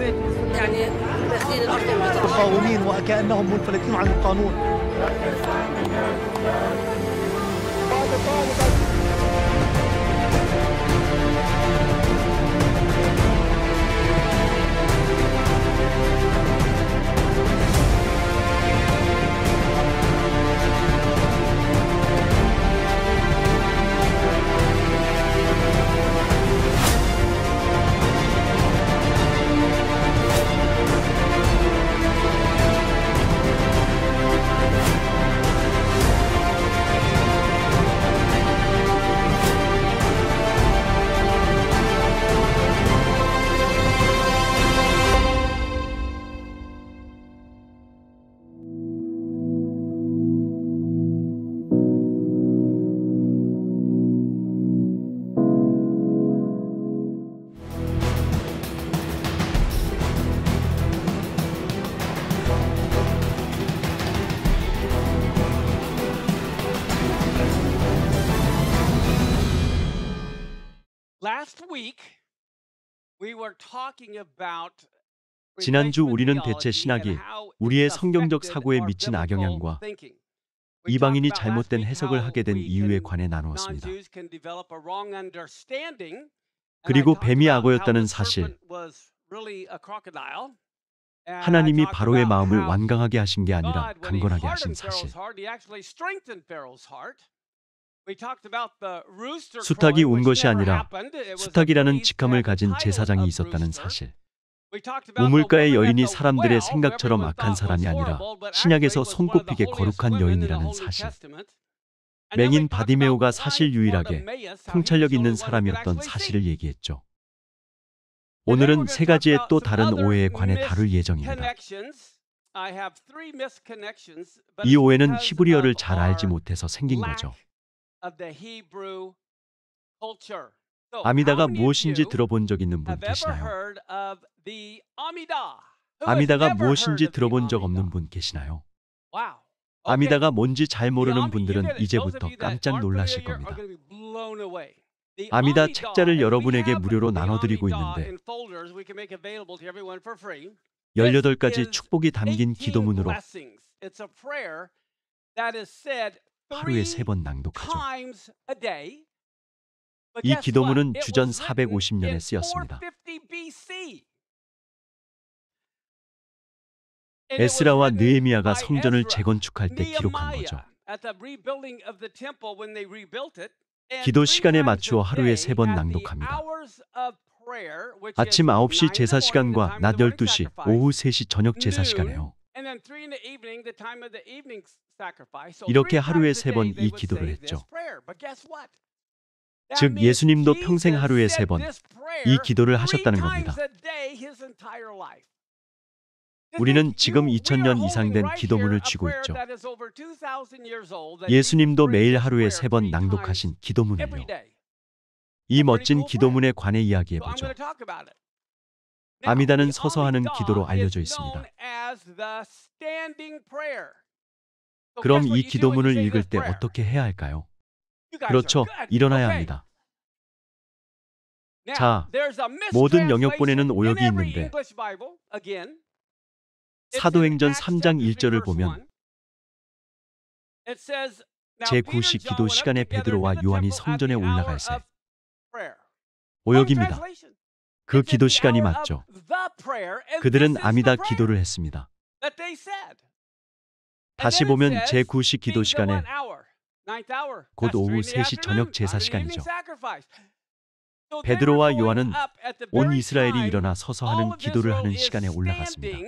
يعني داخلين الارض وكانهم منفلتين عن القانون 지난주 우리는 대체 신학이 우리의 성경적 사고에 미친 악영향과 이방인이 잘못된 해석을 하게 된 이유에 관해 나누었습니다. 그리고 뱀이 악어였다는 사실, 하나님이 바로의 마음을 완강하게 하신 게 아니라 강건하게 하신 사실, 수탉이 온 것이 아니라 수탉이라는 직함을 가진 제사장이 있었다는 사실. 우물가의 여인이 사람들의 생각처럼 악한 사람이 아니라 신약에서 손꼽히게 거룩한 여인이라는 사실. 맹인 바디메오가 사실 유일하게 통찰력 있는 사람이었던 사실을 얘기했죠. 오늘은 세 가지의 또 다른 오해에 관해 다룰 예정입니다. 이 오해는 히브리어를 잘 알지 uh, 못해서 생긴 거죠. 아미다가 무엇인지 들어본 적 있는 분 계시나요? 아미다가 무엇인지 들어본 적 없는 분 계시나요? 아미다가 뭔지 잘 모르는 분들은 이제부터 깜짝 놀라실 겁니다. 아미다 책자를 여러분에게 무료로 나눠드리고 있는데 18가지 축복이 담긴 기도문으로 하루에 세 번 낭독하죠. 이 기도문은 주전 450년에 쓰였습니다. 에스라와 느헤미야가 성전을 재건축할 때 기록한 거죠. 기도 시간에 맞추어 하루에 세 번 낭독합니다. 아침 9시 제사 시간과 낮 12시, 오후 3시 저녁 제사 시간에요. 이렇게 하루에 세 번 이 기도를 했죠. 즉 예수님도 평생 하루에 세 번 이 기도를 하셨다는 겁니다. 우리는 지금 2000년 이상 된 기도문을 쥐고 있죠. 예수님도 매일 하루에 세 번 낭독하신 기도문을요. 이 멋진 기도문에 관해 이야기해 보죠. 아미다는 서서 하는 기도로 알려져 있습니다. 그럼 이 기도문을 읽을 때 어떻게 해야 할까요? 그렇죠. 일어나야 합니다. 자, 모든 영역본에는 오역이 있는데 사도행전 3장 1절을 보면 제9시 기도 시간에 베드로와 요한이 성전에 올라갈 새 오역입니다. 그 기도 시간이 맞죠. 그들은 아미다 기도를 했습니다. 다시 보면 제9시 기도 시간에 곧 오후 3시 저녁 제사 시간이죠. 베드로와 요한은 온 이스라엘이 일어나 서서 하는 기도를 하는 시간에 올라갔습니다.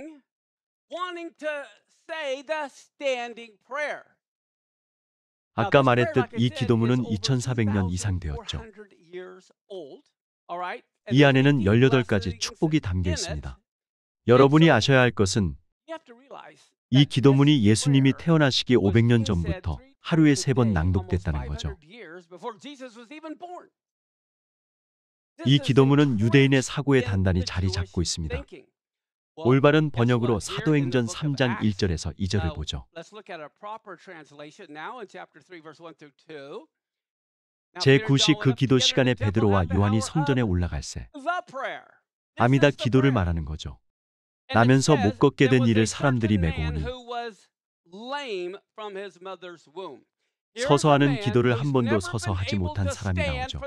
아까 말했듯 이 기도문은 2400년 이상 되었죠. 이 안에는 18가지 축복이 담겨 있습니다. 여러분이 아셔야 할 것은 이 기도문이 예수님이 태어나시기 500년 전부터 하루에 세 번 낭독됐다는 거죠. 이 기도문은 유대인의 사고에 단단히 자리 잡고 있습니다. 올바른 번역으로 사도행전 3장 1절에서 2절을 보죠. 제9시 그 기도 시간에 베드로와 요한이 성전에 올라갈새 아미다 기도를 말하는 거죠. 나면서 못 걷게 된 이를 사람들이 메고 오니 서서 하는 기도를 한 번도 서서 하지 못한 사람이 나오죠.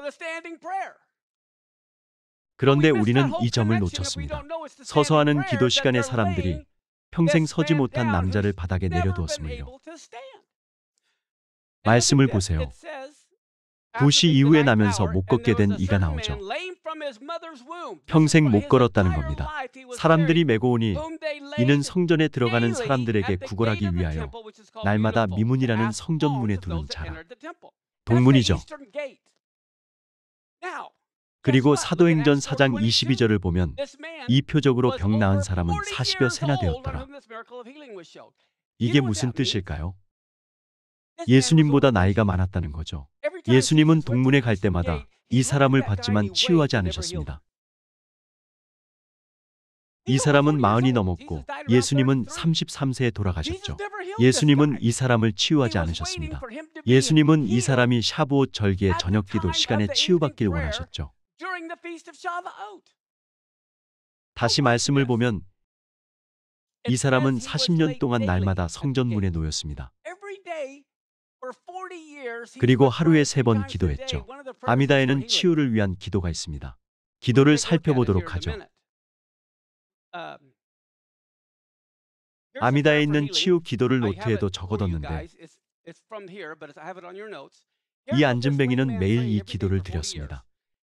그런데 우리는 이 점을 놓쳤습니다. 서서 하는 기도 시간에 사람들이 평생 서지 못한 남자를 바닥에 내려두었음을요. 말씀을 보세요. 부시 이후에 나면서 못 걷게 된 이가 나오죠. 평생 못 걸었다는 겁니다. 사람들이 메고 오니 이는 성전에 들어가는 사람들에게 구걸하기 위하여 날마다 미문이라는 성전문에 두는 자라. 동문이죠. 그리고 사도행전 4장 22절을 보면 이 표적으로 병 나은 사람은 40여 세나 되었더라. 이게 무슨 뜻일까요? 예수님보다 나이가 많았다는 거죠. 예수님은 동문에 갈 때마다 이 사람을 봤지만 치유하지 않으셨습니다. 이 사람은 마흔이 넘었고 예수님은 33세에 돌아가셨죠. 예수님은 이 사람을 치유하지 않으셨습니다. 예수님은 이 사람이 샤브옷 절기의 저녁 기도 시간에 치유받길 원하셨죠. 다시 말씀을 보면 이 사람은 40년 동안 날마다 성전문에 놓였습니다. 그리고 하루에 세 번 기도했죠. 아미다에는 치유를 위한 기도가 있습니다. 기도를 살펴보도록 하죠. Um, 아미다에 있는 치유 기도를 노트에도 적어뒀는데 이안은뱅이는 매일 이 기도를 드렸습니다.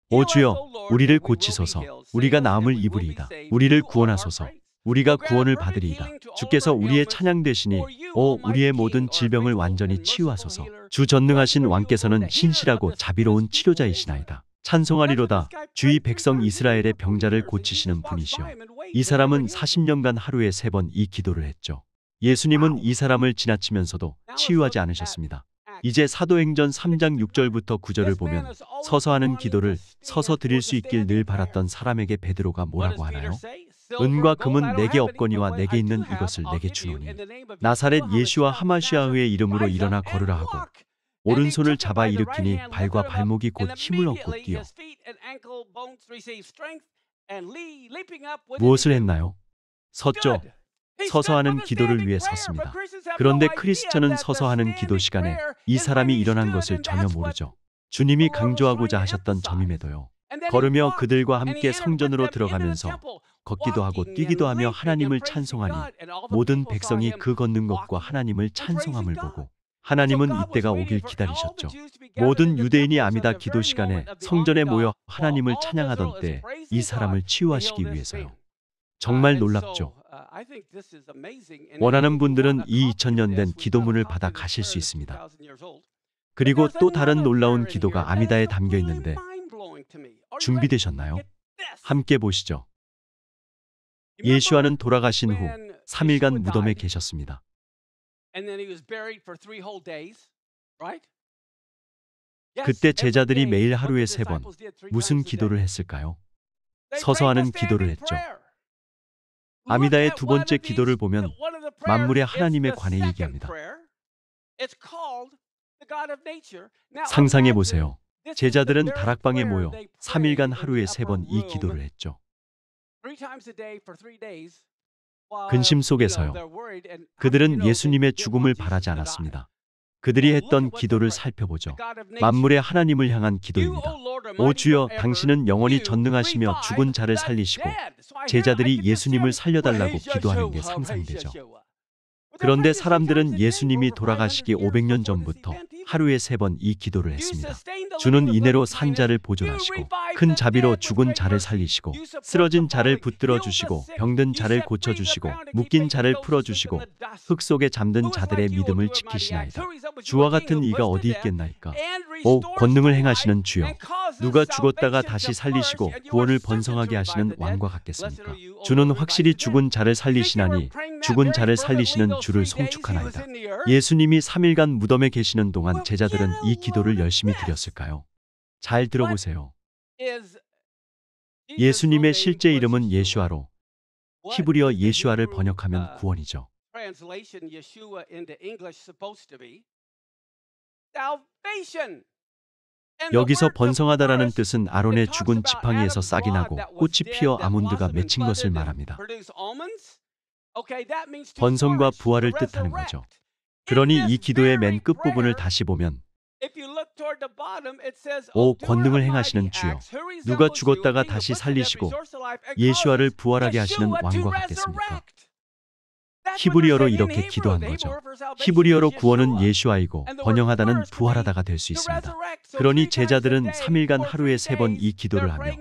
오 주여, 우리를 고치소서, 우리가 남을 입으리이다, 우리를 구원하소서, 우리가 구원을 받으리이다. 주께서 우리의 찬양 되시니 오 우리의 모든 질병을 완전히 치유하소서. 주 전능하신 왕께서는 신실하고 자비로운 치료자이시나이다. 찬송하리로다 주의 백성 이스라엘의 병자를 고치시는 분이시여이 사람은 40년간 하루에 세 번 이 기도를 했죠. 예수님은 이 사람을 지나치면서도 치유하지 않으셨습니다. 이제 사도행전 3장 6절부터 9절을 보면 서서 하는 기도를 서서 드릴 수 있길 늘 바랐던 사람에게 베드로가 뭐라고 하나요? 은과 금은 내게 없거니와 내게 있는 이것을 내게 주노니 나사렛 예수와 하마시아의 이름으로 일어나 걸으라 하고 오른손을 잡아 일으키니 발과 발목이 곧 힘을 얻고 뛰어 무엇을 했나요? 섰죠. 서서 하는 기도를 위해 섰습니다. 그런데 크리스천은 서서 하는 기도 시간에 이 사람이 일어난 것을 전혀 모르죠. 주님이 강조하고자 하셨던 점임에도요. 걸으며 그들과 함께 성전으로 들어가면서 걷기도 하고 뛰기도 하며 하나님을 찬송하니 모든 백성이 그 걷는 것과 하나님을 찬송함을 보고 하나님은 이때가 오길 기다리셨죠. 모든 유대인이 아미다 기도 시간에 성전에 모여 하나님을 찬양하던 때 이 사람을 치유하시기 위해서요. 정말 놀랍죠. Uh, 원하는 분들은 이 2000년 된 기도문을 받아 가실 수 있습니다. 그리고 또 다른 놀라운 기도가 아미다에 담겨 있는데 준비되셨나요? 함께 보시죠. 예수와는 돌아가신 후 3일간 무덤에 계셨습니다. 그때 제자들이 매일 하루에 세 번 무슨 기도를 했을까요? 서서 하는 기도를 했죠. 아미다의 두 번째 기도를 보면 만물의 하나님에 관해 얘기합니다. 상상해 보세요. 제자들은 다락방에 모여 3일간 하루에 세 번 이 기도를 했죠. 근심 속에서요. 그들은 예수님의 죽음을 바라지 않았습니다. 그들이 했던 기도를 살펴보죠. 만물의 하나님을 향한 기도입니다. 오 주여 당신은 영원히 전능하시며 죽은 자를 살리시고 제자들이 예수님을 살려달라고 기도하는 게 상상되죠. 그런데 사람들은 예수님이 돌아가시기 500년 전부터 하루에 세 번 이 기도를 했습니다. 주는 이내로 산자를 보존하시고 큰 자비로 죽은 자를 살리시고 쓰러진 자를 붙들어 주시고 병든 자를 고쳐 주시고 묶인 자를 풀어 주시고 흙 속에 잠든 자들의 믿음을 지키시나이다. 주와 같은 이가 어디 있겠나이까? 오 권능을 행하시는 주여 누가 죽었다가 다시 살리시고 구원을 번성하게 하시는 왕과 같겠습니까? 주는 확실히 죽은 자를 살리시나니 죽은 자를 살리시는 주를 송축하나이다. 예수님이 3일간 무덤에 계시는 동안 제자들은 이 기도를 열심히 드렸을까요? 잘 들어보세요. 예수님의 실제 이름은 예슈아로 히브리어 예슈아를 번역하면 구원이죠. 여기서 번성하다라는 뜻은 아론의 죽은 지팡이에서 싹이 나고 꽃이 피어 아몬드가 맺힌 것을 말합니다. 번성과 부활을 뜻하는 거죠. 그러니 이 기도의 맨 끝부분을 다시 보면 오 권능을 행하시는 주여 누가 죽었다가 다시 살리시고 예수와를 부활하게 하시는 왕과 같겠습니까? 히브리어로 이렇게 기도한 거죠. 히브리어로 구원은 예수아이고 번영하다는 부활하다가 될 수 있습니다. 그러니 제자들은 3일간 하루에 3번이 기도를 하며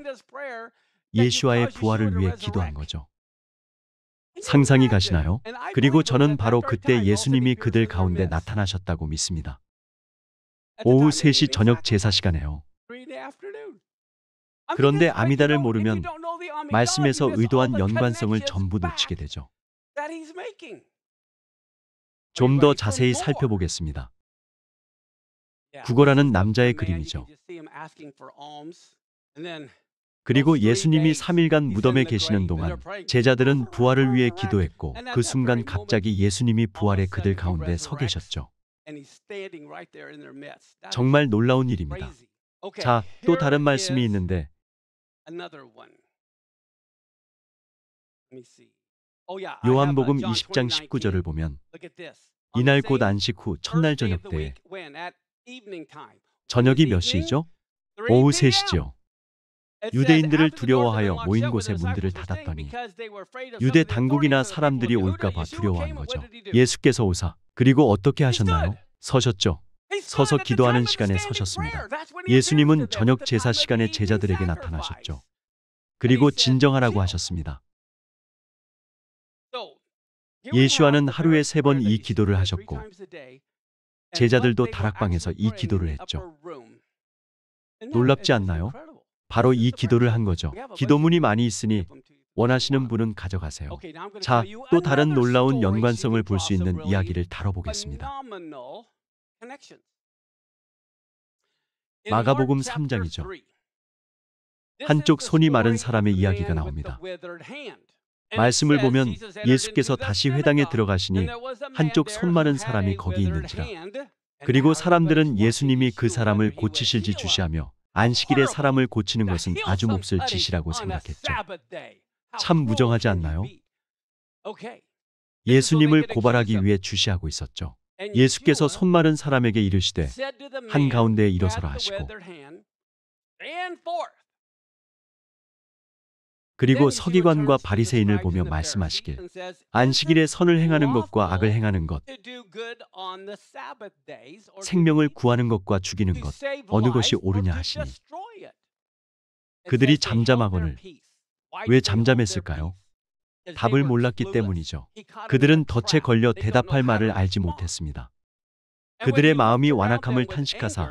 예수아의 부활을 위해 기도한 거죠. 상상이 가시나요? 그리고 저는 바로 그때 예수님이 그들 가운데 나타나셨다고 믿습니다. 오후 3시 저녁 제사 시간에요. 그런데 아미다를 모르면 말씀에서 의도한 연관성을 전부 놓치게 되죠. 좀더 자세히 살펴보겠습니다. 구걸하는 남자의 그림이죠. 그리고 예수님이 3일간 무덤에 계시는 동안 제자들은 부활을 위해 기도했고 그 순간 갑자기 예수님이 부활의 그들 가운데 서 계셨죠. 정말 놀라운 일입니다. 자, 또 다른 말씀이 있는데 Oh, 요한복음 20장 19절을 보면 이날 곧 안식 후 첫날 저녁 때 저녁이 몇 시이죠? 오후 3시죠. 유대인들을 두려워하여 모인 곳의 문들을 닫았더니 유대 당국이나 사람들이 올까봐 두려워한 거죠. 예수께서 오사 그리고 어떻게 하셨나요? 서셨죠. 서서 기도하는 시간에 서셨습니다. 예수님은 저녁 제사 시간에 제자들에게 나타나셨죠. 그리고 진정하라고 하셨습니다. 예수와는 하루에 세 번 이 기도를 하셨고 제자들도 다락방에서 이 기도를 했죠. 놀랍지 않나요? 바로 이 기도를 한 거죠. 기도문이 많이 있으니 원하시는 분은 가져가세요. 자, 또 다른 놀라운 연관성을 볼 수 있는 이야기를 다뤄보겠습니다. 마가복음 3장이죠. 한쪽 손이 마른 사람의 이야기가 나옵니다. 말씀을 보면 예수께서 다시 회당에 들어가시니 한쪽 손 많은 사람이 거기 있는지라. 그리고 사람들은 예수님이 그 사람을 고치실지 주시하며 안식일에 사람을 고치는 것은 아주 몹쓸 짓이라고 생각했죠. 참 무정하지 않나요? 예수님을 고발하기 위해 주시하고 있었죠. 예수께서 손 마른 사람에게 이르시되 한가운데 에 일어서라 하시고 그리고 서기관과 바리새인을 보며 말씀하시길 안식일에 선을 행하는 것과 악을 행하는 것 생명을 구하는 것과 죽이는 것 어느 것이 옳으냐 하시니 그들이 잠잠하거늘 왜 잠잠했을까요? 답을 몰랐기 때문이죠. 그들은 덫에 걸려 대답할 말을 알지 못했습니다. 그들의 마음이 완악함을 탄식하사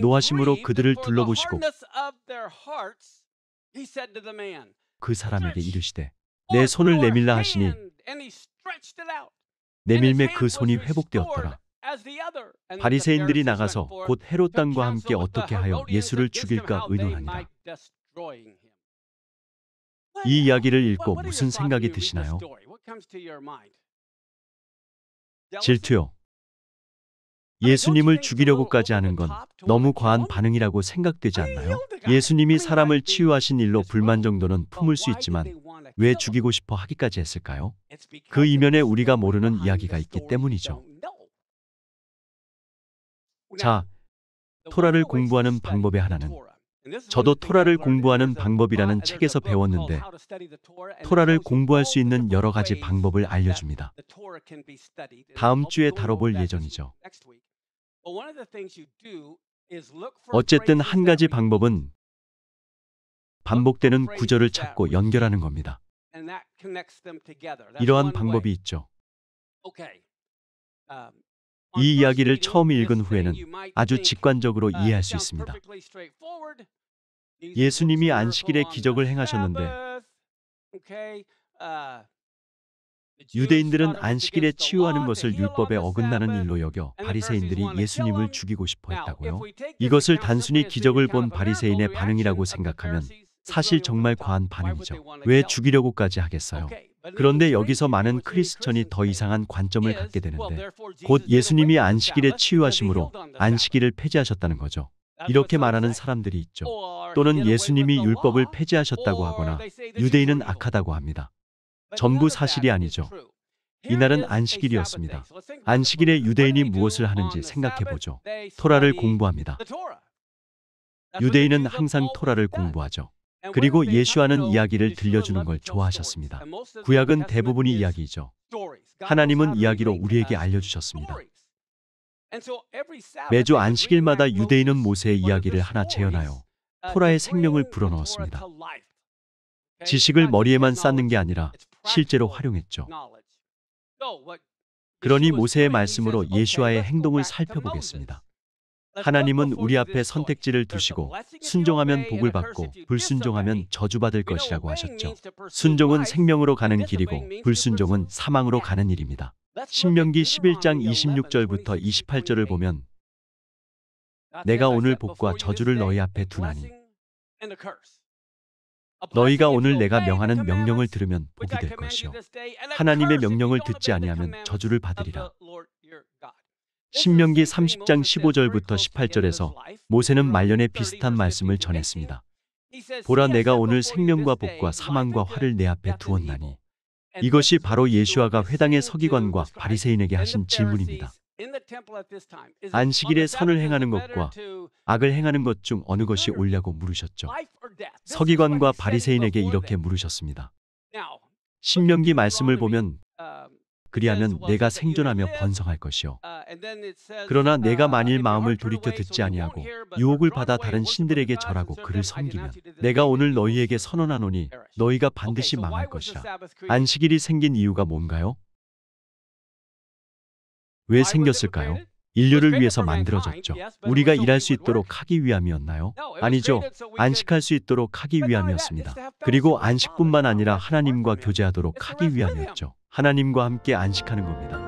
노하심으로 그들을 둘러보시고 그 사람에게 이르시되 내 손을 내밀라 하시니 내밀매 그 손이 회복되었더라. 바리새인들이 나가서 곧 헤롯 땅과 함께 어떻게 하여 예수를 죽일까 의논한다. 이 이야기를 읽고 무슨 생각이 드시나요? 질투요. 예수님을 죽이려고까지 하는 건 너무 과한 반응이라고 생각되지 않나요? 예수님이 사람을 치유하신 일로 불만 정도는 품을 수 있지만 왜 죽이고 싶어 하기까지 했을까요? 그 이면에 우리가 모르는 이야기가 있기 때문이죠. 자, 토라를 공부하는 방법의 하나는 저도 토라를 공부하는 방법이라는 책에서 배웠는데 토라를 공부할 수 있는 여러 가지 방법을 알려줍니다. 다음 주에 다뤄볼 예정이죠. 어쨌든 한 가지 방법은 반복되는 구절을 찾고 연결하는 겁니다. 이러한 방법이 있죠. Um, 이 이야기를 처음 읽은 후에는 아주 직관적으로 uh, 이해할 수 있습니다. 예수님이 안식일에 기적을 행하셨는데 유대인들은 안식일에 치유하는 것을 율법에 어긋나는 일로 여겨 바리새인들이 예수님을 죽이고 싶어 했다고요. 이것을 단순히 기적을 본 바리새인의 반응이라고 생각하면 사실 정말 과한 반응이죠. 왜 죽이려고까지 하겠어요? 그런데 여기서 많은 크리스천이 더 이상한 관점을 갖게 되는데 곧 예수님이 안식일에 치유하심으로 안식일을 폐지하셨다는 거죠. 이렇게 말하는 사람들이 있죠. 또는 예수님이 율법을 폐지하셨다고 하거나 유대인은 악하다고 합니다. 전부 사실이 아니죠. 이날은 안식일이었습니다. 안식일에 유대인이 무엇을 하는지 생각해보죠. 토라를 공부합니다. 유대인은 항상 토라를 공부하죠. 그리고 예수와는 이야기를 들려주는 걸 좋아하셨습니다. 구약은 대부분이 이야기이죠. 하나님은 이야기로 우리에게 uh, 알려주셨습니다. 매주 안식일마다 유대인은 모세의 이야기를 하나 uh, 재현하여 토라의 생명을 불어넣었습니다. 지식을 머리에만 쌓는 게 아니라 실제로 활용했죠. 그러니 모세의 말씀으로 예수와의 행동을 살펴보겠습니다. 하나님은 우리 앞에 선택지를 두시고 순종하면 복을 받고 불순종하면 저주받을 것이라고 하셨죠. 순종은 생명으로 가는 길이고 불순종은 사망으로 가는 일입니다. 신명기 11장 26절부터 28절을 보면 내가 오늘 복과 저주를 너희 앞에 두나니 너희가 오늘 내가 명하는 명령을 들으면 복이 될 것이요 하나님의 명령을 듣지 아니하면 저주를 받으리라. 신명기 30장 15절부터 18절에서 모세는 말년에 비슷한 말씀을 전했습니다. 보라 내가 오늘 생명과 복과 사망과 화를 내 앞에 두었나니 이것이 바로 예수아가 회당의 서기관과 바리새인에게 하신 질문입니다. 안식일에 선을 행하는 것과 악을 행하는 것 중 어느 것이 옳냐고 물으셨죠. 서기관과 바리새인에게 이렇게 물으셨습니다. 신명기 말씀을 보면 um, 그리하면 내가 생존하며 번성할 것이요. Uh, 그러나 uh, 내가 만일 마음을 돌이켜 듣지 아니하고 유혹을 받아 다른 신들에게 절하고 그를 섬기면 내가 오늘 너희에게 선언하노니 너희가 반드시 망할 것이라. 안식일이 생긴 이유가 뭔가요? 왜 생겼을까요? 인류를 뭐 위해서 만들어졌죠. 우리가 일할 수 있도록 하기 위함이었나요? 아니죠. 안식할 수 있도록 하기 위함이었습니다. 그리고 안식뿐만 아니라 하나님과 교제하도록 하기 위함이었죠. 하나님과 함께 안식하는 겁니다.